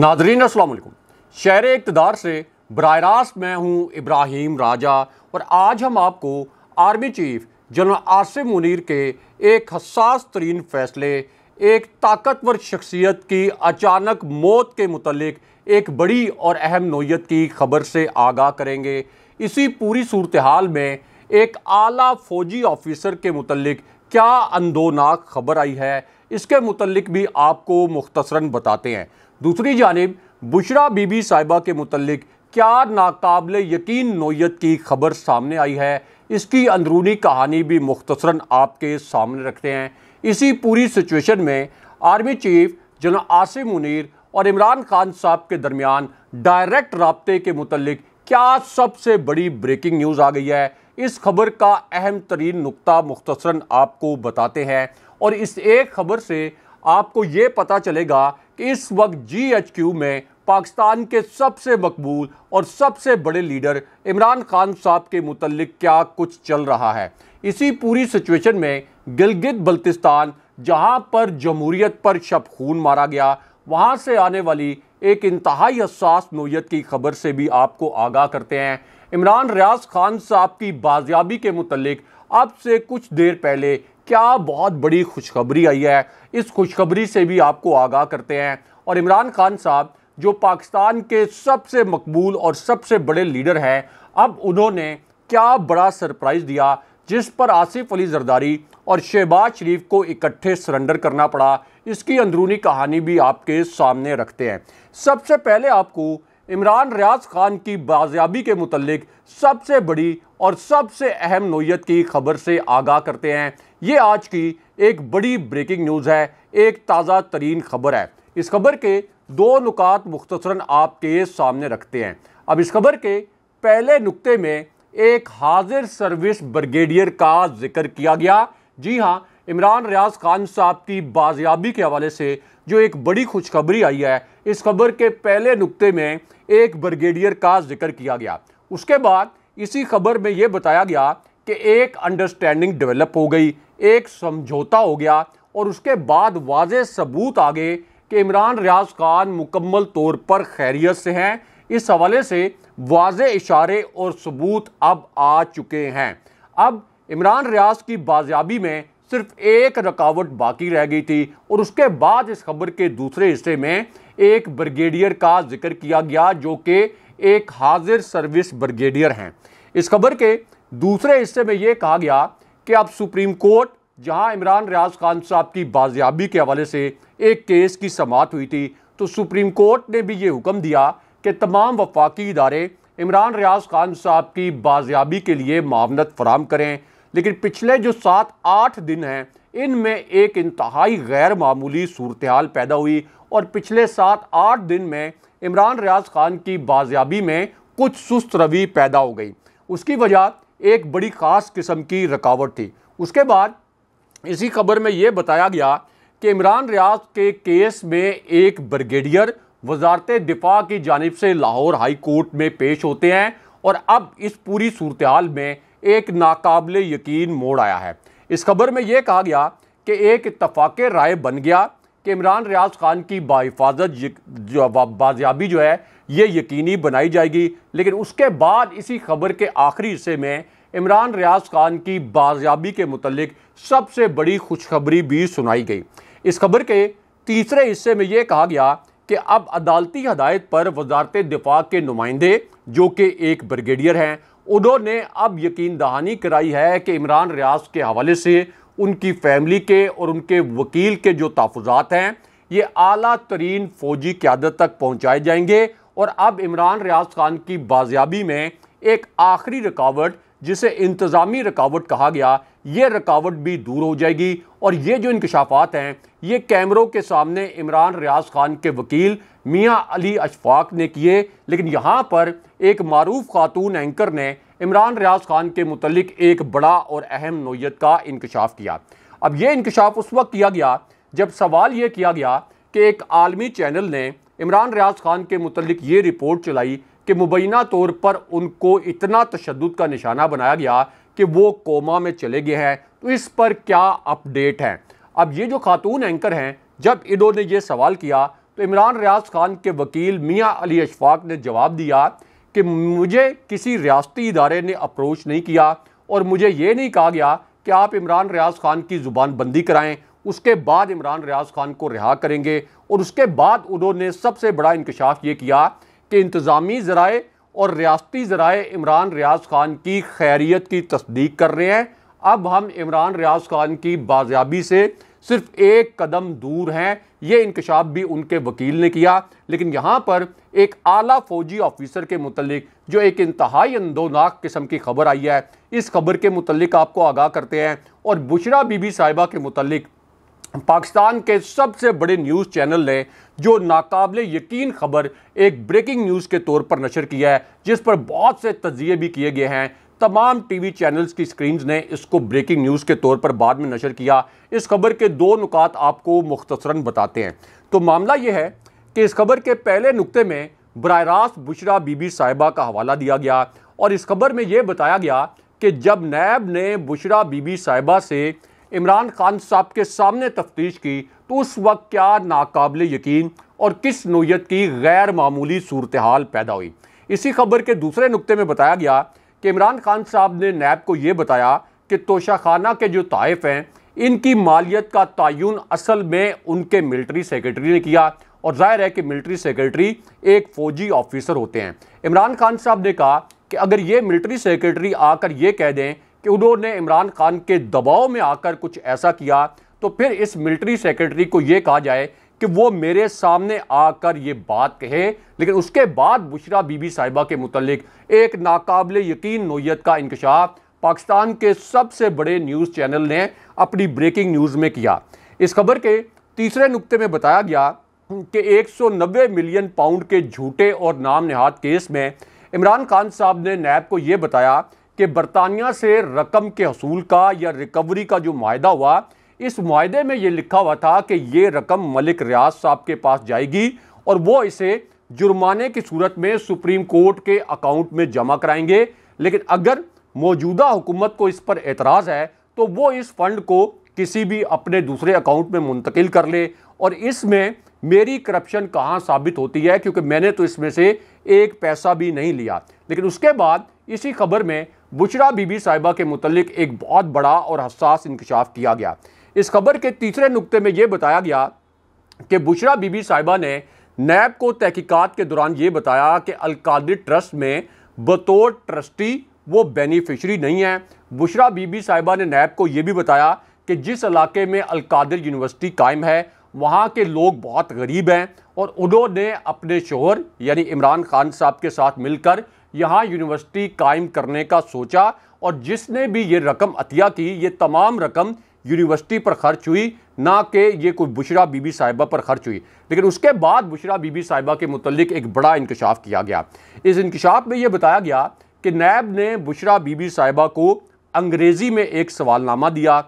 नाजरीन असल शहर इकतदार से बर रास्त मैं हूँ इब्राहिम राजा और आज हम आपको army chief general Asif Munir के एक हसास तरीन फैसले एक ताकतवर शख्सियत की अचानक मौत के मतलब एक बड़ी और अहम नोयत की खबर से आगाह करेंगे इसी पूरी सूरत हाल में एक आला फ़ौजी ऑफिसर के मतलब क्या अंदोनाक खबर आई है इसके मतलब भी आपको मुख्तसरा बताते हैं दूसरी जानब बुशरा बीबी साहिबा के मुतलक क्या नाकबिल यकीन नोयत की खबर सामने आई है इसकी अंदरूनी कहानी भी मुख्तसरा आपके सामने रखते हैं इसी पूरी सिचुएशन में army chief general Asim Munir और इमरान खान साहब के दरमियान डायरेक्ट रबते के मुतलक क्या सबसे बड़ी ब्रेकिंग न्यूज़ आ गई है इस खबर का अहम तरीन नुकता मुख्तसरा आपको बताते हैं और इस एक खबर से आपको ये पता चलेगा कि इस वक्त जी में पाकिस्तान के सबसे मकबूल और सबसे बड़े लीडर इमरान खान साहब के मुतलक क्या कुछ चल रहा है इसी पूरी सिचुएशन में गिलगित बल्तिस्तान जहां पर जमहूरीत पर शब खून मारा गया वहां से आने वाली एक इंतहाई हसास नोयत की खबर से भी आपको आगाह करते हैं इमरान रियाज खान साहब की बाजियाबी के मुतलक अब से कुछ देर पहले क्या बहुत बड़ी खुशखबरी आई है इस खुशखबरी से भी आपको आगाह करते हैं और इमरान खान साहब जो पाकिस्तान के सबसे मकबूल और सबसे बड़े लीडर हैं अब उन्होंने क्या बड़ा सरप्राइज़ दिया जिस पर आसिफ अली जरदारी और शहबाज शरीफ को इकट्ठे सरेंडर करना पड़ा इसकी अंदरूनी कहानी भी आपके सामने रखते हैं सबसे पहले आपको इमरान रियाज खान की बाजियाबी के मतलब सबसे बड़ी और सबसे अहम नोयत की खबर से आगाह करते हैं ये आज की एक बड़ी ब्रेकिंग न्यूज़ है एक ताज़ा तरीन खबर है इस खबर के दो नुकात मुख्तसरा आपके सामने रखते हैं अब इस खबर के पहले नुकते में एक हाजिर सर्विस ब्रिगेडियर का जिक्र किया गया जी हाँ इमरान रियाज खान साहब की बाजियाबी के हवाले से जो एक बड़ी खुशखबरी आई है इस खबर के पहले नुकते में एक ब्रिगेडियर का जिक्र किया गया उसके बाद इसी खबर में ये बताया गया कि एक अंडरस्टैंडिंग डेवलप हो गई एक समझौता हो गया और उसके बाद वाज सबूत आ गए कि इमरान रियाज खान मुकम्मल तौर पर खैरियत से हैं इस हवाले से वाज इशारे और सबूत अब आ चुके हैं अब इमरान रियाज की बाजियाबी में सिर्फ एक रकावट बाकी रह गई थी और उसके बाद इस खबर के दूसरे हिस्से में एक ब्रिगेडियर का जिक्र किया गया जो कि एक हाजिर सर्विस ब्रिगेडियर हैं इस खबर के दूसरे हिस्से में ये कहा गया कि अब सुप्रीम कोर्ट जहां इमरान रियाज खान साहब की बाजियाबी के हवाले से एक केस की समात हुई थी तो सुप्रीम कोर्ट ने भी ये हुक्म दिया कि तमाम वफाकी इदारे इमरान रियाज खान साहब की बाजियाबी के लिए मामनत फराम करें लेकिन पिछले जो सात आठ दिन हैं इनमें एक इंतहाई गैर मामूली सूरत हाल पैदा हुई और पिछले सात आठ दिन में इमरान रियाज खान की बाजियाबी में कुछ सुस्त रवि पैदा हो गई उसकी वजह एक बड़ी ख़ास किस्म की रकावट थी उसके बाद इसी खबर में ये बताया गया कि इमरान रियाज के केस में एक ब्रिगेडियर वजारत दिफा की जानब से लाहौर हाई कोर्ट में पेश होते हैं और अब इस पूरी सूरत हाल में एक नाकाबले यकीन मोड़ आया है इस खबर में यह कहा गया कि एक इतफाक़ राय बन गया कि इमरान रियाज खान की बाहिफाजत बाजियाबी जो है ये यकीनी बनाई जाएगी लेकिन उसके बाद इसी खबर के आखिरी हिस्से में इमरान रियाज खान की बाजियाबी के मतलब सबसे बड़ी खुशखबरी भी सुनाई गई इस खबर के तीसरे हिस्से में ये कहा गया कि अब अदालती हदायत पर वजारत दिफा के नुमाइंदे जो कि एक ब्रिगेडियर हैं उन्होंने अब यकीन दहानी कराई है कि इमरान रियाज के हवाले से उनकी फैमिली के और उनके वकील के जो तहफात हैं ये अली तरीन फ़ौजी क्यादत तक पहुँचाए जाएंगे और अब इमरान रियाज खान की बाजियाबी में एक आखिरी रुकावट जिसे इंतज़ामी रुकावट कहा गया ये रुकावट भी दूर हो जाएगी और ये जो इंकशाफात हैं ये कैमरों के सामने इमरान रियाज खान के वकील मियाँ अली अशफाक ने किए लेकिन यहाँ पर एक मरूफ खातून एंकर ने इमरान रियाज खान के मुतलिक एक बड़ा और अहम नोयत का इंकशाफ किया अब यह इंकशाफ उस वक्त किया गया जब सवाल ये किया गया कि एक आलमी चैनल ने इमरान रियाज खान के मुतलिक ये रिपोर्ट चलाई कि मुबैना तौर पर उनको इतना तशद का निशाना बनाया गया कि वो कोमा में चले गए हैं तो इस पर क्या अपडेट है अब ये जो खातून एंकर हैं जब इडो ने यह सवाल किया तो इमरान रियाज खान के वकील मियाँ अली अशफाक ने जवाब दिया कि मुझे किसी रियासती इदारे ने अप्रोच नहीं किया और मुझे ये नहीं कहा गया कि आप इमरान रियाज खान की ज़ुबान बंदी कराएं उसके बाद इमरान रियाज खान को रिहा करेंगे और उसके बाद उन्होंने सबसे बड़ा इंकशाफ ये किया कि इंतज़ामी ज़राए और रियाती ज़राए इमरान रियाज खान की खैरियत की तस्दीक कर रहे हैं अब हम इमरान रियाज खान की बाजियाबी से सिर्फ एक कदम दूर हैं ये इंकशाफ भी उनके वकील ने किया लेकिन यहाँ पर एक आला फौजी ऑफिसर के मुतलिक जो एक इंतहाई अंदोनाक किस्म की खबर आई है इस खबर के मुतलिक आपको आगाह करते हैं और बुशरा बीबी साहिबा के मुतलिक पाकिस्तान के सबसे बड़े न्यूज़ चैनल ने जो नाकबले यकीन खबर एक ब्रेकिंग न्यूज़ के तौर पर नशर किया है जिस पर बहुत से तजिए भी किए गए हैं तमाम टीवी चैनल्स की स्क्रीन्स ने इसको ब्रेकिंग न्यूज़ के तौर पर बाद में नशर किया इस खबर के दो नुकात आपको मुख्तसरा बताते हैं तो मामला यह है कि इस खबर के पहले नुकते में बर रास्त बुशरा बीबी साहिबा का हवाला दिया गया और इस खबर में यह बताया गया कि जब नैब ने बुशरा बीबी साहिबा से इमरान खान साहब के सामने तफ्तीश की तो उस वक्त क्या नाकबले यकीन और किस नोयत की गैर मामूली सूरत हाल पैदा हुई इसी खबर के दूसरे नुकते में बताया गया कि इमरान खान साहब ने नैब को ये बताया कि तोशाखाना के जो तायफ़ हैं इनकी मालियत का तयन असल में उनके मिलिट्री सेक्रेटरी ने किया और जाहिर है कि मिलिट्री सेक्रेटरी एक फ़ौजी ऑफिसर होते हैं इमरान खान साहब ने कहा कि अगर ये मिलिट्री सेक्रेटरी आकर ये कह दें कि उन्होंने इमरान खान के दबाव में आकर कुछ ऐसा किया तो फिर इस मिलिट्री सेक्रेटरी को ये कहा जाए कि वो मेरे सामने आकर ये बात कहे लेकिन उसके बाद बुशरा बीबी साहिबा के मतलब एक नाकबिल यकीन नोयत का इंकशाफ पाकिस्तान के सबसे बड़े न्यूज़ चैनल ने अपनी ब्रेकिंग न्यूज़ में किया इस खबर के तीसरे नुक्ते में बताया गया कि 190 मिलियन पाउंड के झूठे और नाम नहाद केस में इमरान खान साहब ने नैब को यह बताया कि बरतानिया से रकम के हसूल का या रिकवरी का जो माहा हुआ इस माहे में ये लिखा हुआ था कि ये रकम मलिक रियाज साहब के पास जाएगी और वो इसे जुर्माने की सूरत में सुप्रीम कोर्ट के अकाउंट में जमा कराएंगे लेकिन अगर मौजूदा हुकूमत को इस पर एतराज़ है तो वो इस फंड को किसी भी अपने दूसरे अकाउंट में मुंतकिल कर ले और इसमें मेरी करप्शन कहाँ साबित होती है क्योंकि मैंने तो इसमें से एक पैसा भी नहीं लिया लेकिन उसके बाद इसी खबर में बुचड़ा बीबी साहिबा के मुतलिक एक बहुत बड़ा और हसास इंकशाफ किया गया इस खबर के तीसरे नुक्ते में यह बताया गया कि बुशरा बीबी साहिबा ने नैब को तहकीकात के दौरान ये बताया कि अलकादिर ट्रस्ट में बतौर ट्रस्टी वो बेनिफिशरी नहीं है बुशरा बीबी साहिबा ने नैब को ये भी बताया कि जिस इलाके में अलकादिर यूनिवर्सिटी कायम है वहाँ के लोग बहुत गरीब हैं और उन्होंने अपने शोहर यानी इमरान खान साहब के साथ मिलकर यहाँ यूनिवर्सिटी कायम करने का सोचा और जिसने भी ये रकम अतिया की ये तमाम रकम यूनिवर्सिटी पर खर्च हुई ना कि ये कोई बुशरा बीबी साहिबा पर खर्च हुई लेकिन उसके बाद बुशरा बीबी साहिबा के मुतलिक एक बड़ा इंकशाफ किया गया इस इंकशाफ में यह बताया गया कि नैब ने बुशरा बीबी साहिबा को अंग्रेज़ी में एक सवालनामा दिया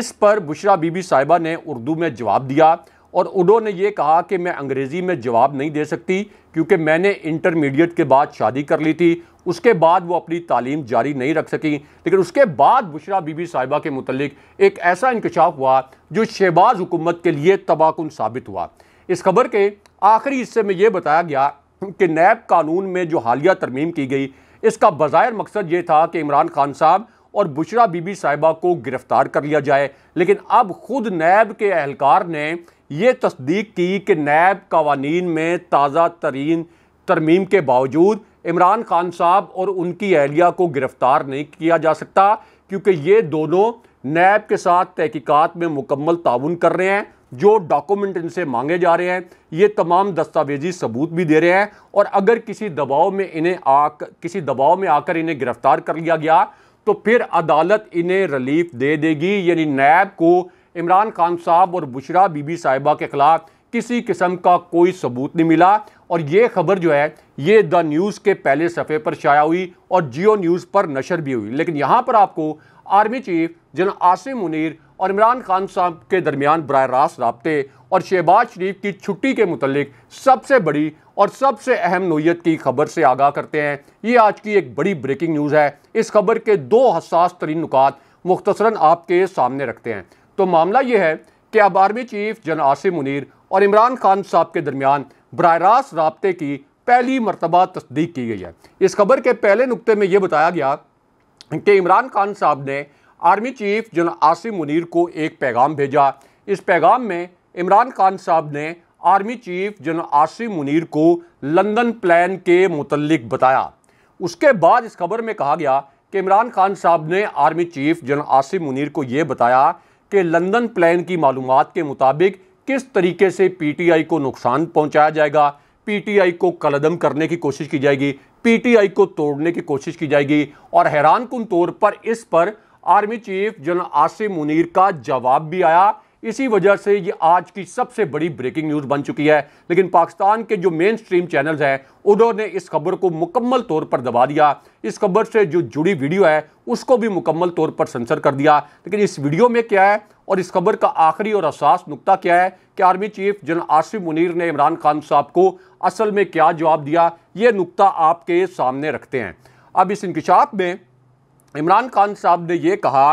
इस पर बुशरा बीबी साहिबा ने उर्दू में जवाब दिया और उडो ने यह कहा कि मैं अंग्रेज़ी में जवाब नहीं दे सकती क्योंकि मैंने इंटरमीडिएट के बाद शादी कर ली थी उसके बाद वो अपनी तालीम जारी नहीं रख सकी लेकिन उसके बाद बुशरा बीबी साहिबा के मुतलिक एक ऐसा इंकशाफ हुआ जो शहबाज हुकूमत के लिए तबाहकुन साबित हुआ इस खबर के आखिरी हिस्से में ये बताया गया कि नैब कानून में जो हालिया तरमीम की गई इसका बाज़ाहिर मकसद ये था कि इमरान खान साहब और बुशरा बीबी साहिबा को गिरफ्तार कर लिया जाए लेकिन अब खुद नैब के एहलकार ने ये तस्दीक की कि नैब कवानीन में ताज़ा तरीन तरमीम के बावजूद इमरान खान साहब और उनकी अहलिया को गिरफ़्तार नहीं किया जा सकता क्योंकि ये दोनों नैब के साथ तहकीक़ात में मुकम्मल ताउन कर रहे हैं जो डॉक्यूमेंट इनसे मांगे जा रहे हैं ये तमाम दस्तावेजी सबूत भी दे रहे हैं और अगर किसी दबाव में इन्हें आ किसी दबाव में आकर इन्हें गिरफ़्तार कर लिया गया तो फिर अदालत इन्हें रिलीफ दे देगी यानी नैब को इमरान खान साहब और बुशरा बीबी साहिबा के खिलाफ किसी किस्म का कोई सबूत नहीं मिला और ये खबर जो है ये द न्यूज़ के पहले सफ़े पर शाया हुई और जियो न्यूज़ पर नशर भी हुई लेकिन यहाँ पर आपको army chief general Asim Munir और इमरान खान साहब के दरमियान बरह रास्त रबते और शहबाज शरीफ की छुट्टी के मतलब सबसे बड़ी और सबसे अहम नोयत की खबर से आगाह करते हैं ये आज की एक बड़ी ब्रेकिंग न्यूज़ है इस खबर के दो हसास तरीन नुकात मुख्तसरा आपके सामने रखते हैं तो मामला यह है कि अब आर्मी चीफ जन आसिम मुनीर और इमरान खान साहब के दरमियान बरह रास्त रबते की पहली मरतबा तस्दीक की गई है इस खबर के पहले नुकते में यह बताया गया कि इमरान खान साहब ने आर्मी चीफ जन आसिम मुनीर को एक पैगाम भेजा इस पैगाम में इमरान खान साहब ने आर्मी चीफ जन आसिम मुनीर को लंदन प्लान के मुतलक बताया उसके बाद इस खबर में कहा गया कि इमरान खान साहब ने आर्मी चीफ जन आसिम मुनीर को ये बताया कि लंदन प्लान की मालूम के मुताबिक किस तरीके से पीटीआई को नुकसान पहुंचाया जाएगा पीटीआई को कलदम करने की कोशिश की जाएगी पीटीआई को तोड़ने की कोशिश की जाएगी और हैरान कन तौर पर इस पर army chief general Asim Munir का जवाब भी आया इसी वजह से ये आज की सबसे बड़ी ब्रेकिंग न्यूज़ बन चुकी है लेकिन पाकिस्तान के जो मेन स्ट्रीम चैनल्स हैं उन्होंने इस खबर को मुकम्मल तौर पर दबा दिया इस खबर से जो जुड़ी वीडियो है उसको भी मुकम्मल तौर पर सेंसर कर दिया लेकिन इस वीडियो में क्या है और इस खबर का आखिरी और असास नुकता क्या है कि army chief general Asif Munir ने इमरान खान साहब को असल में क्या जवाब दिया ये नुकता आपके सामने रखते हैं अब इस इंकशाफ में इमरान खान साहब ने यह कहा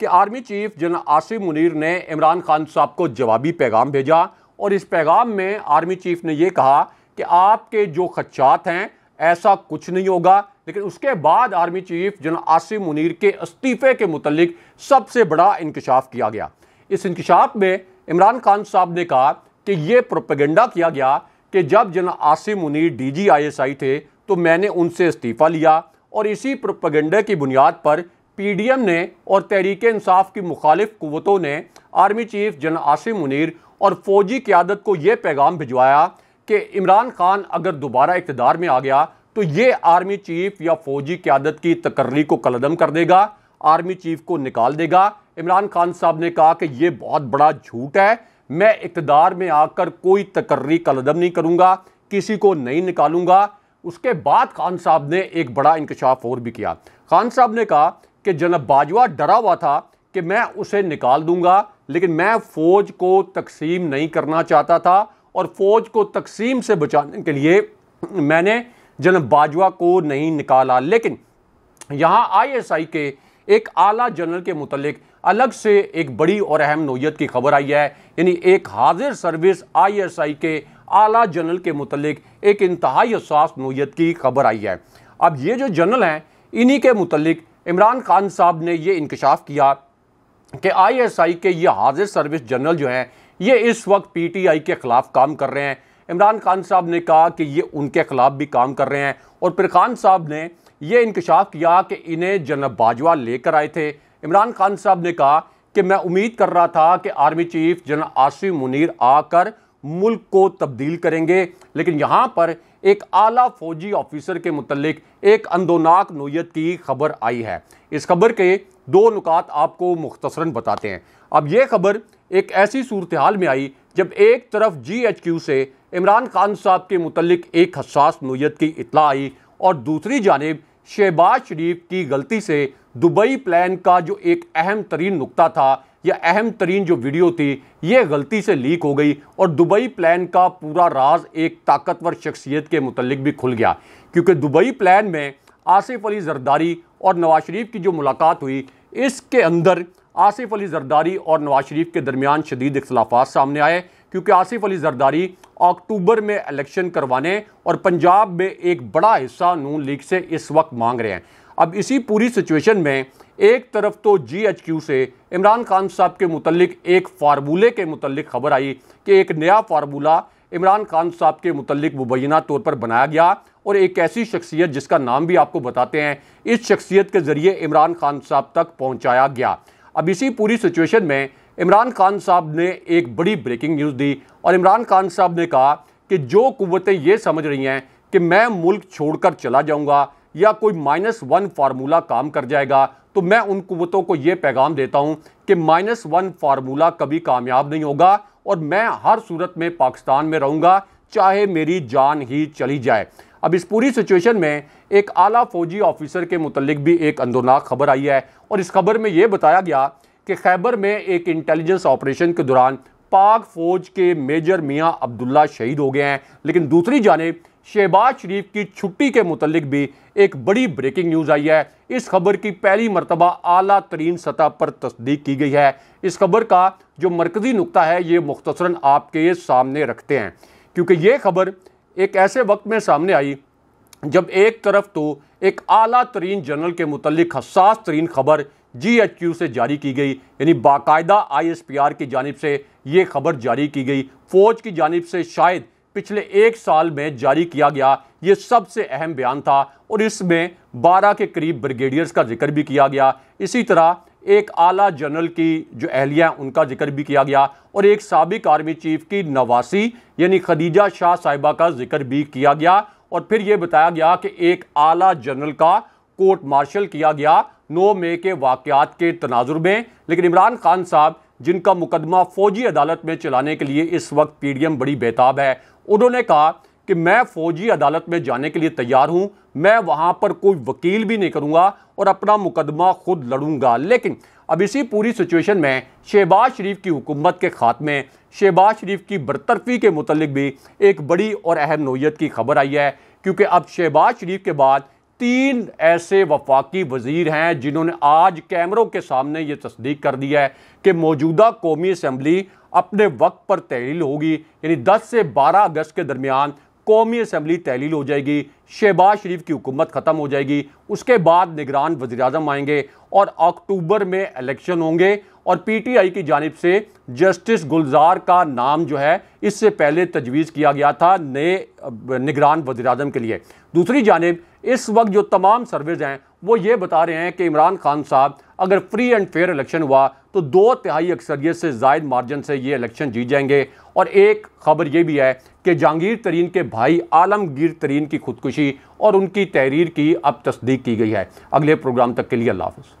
कि army chief general Asif Munir ने इमरान खान साहब को जवाबी पैगाम भेजा और इस पैगाम में आर्मी चीफ ने यह कहा कि आपके जो खदशात हैं ऐसा कुछ नहीं होगा लेकिन उसके बाद army chief general Asif Munir के इस्तीफ़े के मुतलिक सबसे बड़ा इंकशाफ किया गया इस इंकशाफ में इमरान खान साहब ने कहा कि यह प्रोपेगेंडा किया गया कि जब general Asim Munir D G I S I थे तो मैंने उनसे इस्तीफ़ा लिया और इसी प्रोपेगेंडा की बुनियाद पर पीडीएम ने और तहरीक इंसाफ की मुखालिफ कुतों ने आर्मी चीफ जन आसिम मुनिर और फौजी क्यादत को यह पैगाम भिजवाया कि इमरान खान अगर दोबारा इकतदार में आ गया तो ये आर्मी चीफ या फौजी क्यादत की तकर्री को कलदम कर देगा आर्मी चीफ को निकाल देगा इमरान खान साहब ने कहा कि ये बहुत बड़ा झूठ है मैं इकतदार में आकर कोई तकर्री कलदम नहीं करूँगा किसी को नहीं निकालूंगा उसके बाद खान साहब ने एक बड़ा इंकशाफ और भी किया खान साहब ने कहा कि जनरल बाजवा डरा हुआ था कि मैं उसे निकाल दूंगा लेकिन मैं फ़ौज को तकसीम नहीं करना चाहता था और फ़ौज को तकसीम से बचाने के लिए मैंने जनरल बाजवा को नहीं निकाला लेकिन यहाँ आई के एक आला जनरल के मुतलिक अलग से एक बड़ी और अहम नोयत की खबर आई है यानी एक हाजिर सर्विस आईएसआई के आला जनरल के मुतलिक एक इंतहाई असास नोयत की खबर आई है अब ये जो जनरल हैं इन्हीं के मुतलिक इमरान खान साहब ने ये इंकशाफ किया कि आईएसआई के ये हाजिर सर्विस जनरल जो हैं ये इस वक्त पीटीआई के ख़िलाफ़ काम कर रहे हैं इमरान खान साहब ने कहा कि ये उनके ख़िलाफ़ भी काम कर रहे हैं और फिर खान साहब ने यह इंकशाफ किया कि इन्हें जनरल बाजवा लेकर आए थे इमरान खान साहब ने कहा कि मैं उम्मीद कर रहा था कि army chief general Asif Munir आकर मुल्क को तब्दील करेंगे लेकिन यहाँ पर एक आला फौजी ऑफिसर के मतलब एक अंदोनाक नोयत की खबर आई है इस खबर के दो नुकात आपको मुख्तसरन बताते हैं अब यह खबर एक ऐसी सूरत हाल में आई जब एक तरफ जी एच क्यू से इमरान खान साहब के मुतलक एक हसास नोयत की इतला आई और दूसरी जानब शहबाज शरीफ की गलती से दुबई प्लान का जो एक अहम तरीन नुकता था या अहम तरीन जो वीडियो थी ये गलती से लीक हो गई और दुबई प्लान का पूरा राज एक ताकतवर शख्सियत के मतलब भी खुल गया क्योंकि दुबई प्लान में आसिफ अली जरदारी और नवाज शरीफ की जो मुलाकात हुई इसके अंदर आसिफ अली जरदारी और नवाज शरीफ के दरमियान शदीद इख्लाफा सामने आए क्योंकि आसिफ अली जरदारी अक्टूबर में इलेक्शन करवाने और पंजाब में एक बड़ा हिस्सा नून लीग से इस वक्त मांग रहे हैं अब इसी पूरी सिचुएशन में एक तरफ तो जी से इमरान खान साहब के मुतलक एक फार्मूले के मतलब खबर आई कि एक नया फार्मूला इमरान खान साहब के मुतलिक मुबैना तौर पर बनाया गया और एक ऐसी शख्सियत जिसका नाम भी आपको बताते हैं इस शख्सियत के ज़रिए इमरान खान साहब तक पहुँचाया गया अब इसी पूरी सिचुएशन में इमरान खान साहब ने एक बड़ी ब्रेकिंग न्यूज़ दी और इमरान खान साहब ने कहा कि जो कुतें ये समझ रही हैं कि मैं मुल्क छोड़कर चला जाऊँगा या कोई माइनस वन फार्मूला काम कर जाएगा तो मैं उन कुतों को ये पैगाम देता हूं कि माइनस वन फार्मूला कभी कामयाब नहीं होगा और मैं हर सूरत में पाकिस्तान में रहूंगा चाहे मेरी जान ही चली जाए अब इस पूरी सिचुएशन में एक आला फौजी ऑफिसर के मुतलिक भी एक अंदोनाक खबर आई है और इस खबर में ये बताया गया कि खैबर में एक इंटेलिजेंस ऑपरेशन के दौरान पाक फौज के मेजर मियाँ अब्दुल्ला शहीद हो गए हैं लेकिन दूसरी जानेब शहबाज शरीफ की छुट्टी के मुतलिक भी एक बड़ी ब्रेकिंग न्यूज़ आई है इस खबर की पहली मरतबा अली तरीन सतह पर तस्दीक की गई है इस खबर का जो मरकज़ी नुकता है ये मुख्तसरा आपके सामने रखते हैं क्योंकि ये खबर एक ऐसे वक्त में सामने आई जब एक तरफ तो एक अली तरीन जनरल के मतलब हसास तरीन खबर जी एच यू से जारी की गई यानी बाकायदा आई एस पी आर की जानब से ये खबर जारी की गई फ़ौज की जानब से शायद पिछले एक साल में जारी किया गया ये सबसे अहम बयान था और इसमें 12 के करीब ब्रिगेडियर्स का जिक्र भी किया गया इसी तरह एक आला जनरल की जो अहलिया हैं उनका जिक्र भी किया गया और एक सबक आर्मी चीफ की नवासी यानी खदीजा शाह साहिबा का जिक्र भी किया गया और फिर ये बताया गया कि एक आला जनरल का कोर्ट मार्शल किया गया नौ मई के वाक़ात के तनाजुर में लेकिन इमरान खान साहब जिनका मुकदमा फौजी अदालत में चलाने के लिए इस वक्त पी डी एम बड़ी बेताब है उन्होंने कहा कि मैं फौजी अदालत में जाने के लिए तैयार हूं मैं वहां पर कोई वकील भी नहीं करूंगा और अपना मुकदमा खुद लड़ूंगा लेकिन अब इसी पूरी सिचुएशन में शहबाज शरीफ की हुकूमत के खात्मे शहबाज शरीफ की बरतरफी के मतलब भी एक बड़ी और अहम नोयत की खबर आई है क्योंकि अब शहबाज शरीफ के बाद तीन ऐसे वफाकी वजीर हैं जिन्होंने आज कैमरों के सामने ये तस्दीक कर दी है कि मौजूदा कौमी असम्बली अपने वक्त पर तहलील होगी यानी 10 से 12 अगस्त के दरमियान कौमी असम्बली तहलील हो जाएगी शहबाज शरीफ की हुकूमत ख़त्म हो जाएगी उसके बाद निगरान वजी अजम आएंगे और अक्टूबर में इलेक्शन होंगे और पी टी आई की जानब से जस्टिस गुलजार का नाम जो है इससे पहले तजवीज़ किया गया था नए निगरान वजी अजम के लिए दूसरी जानब इस वक्त जो तमाम सर्वेज हैं वो ये बता रहे हैं कि इमरान खान साहब अगर फ्री एंड फेयर इलेक्शन हुआ तो दो तिहाई अक्सरियत से जायद मार्जिन से ये इलेक्शन जीत जाएंगे और एक खबर ये भी है कि जहांगीर तरीन के भाई आलमगीर तरीन की खुदकुशी और उनकी तहरीर की अब तस्दीक की गई है अगले प्रोग्राम तक के लिए अल्लाह हाफ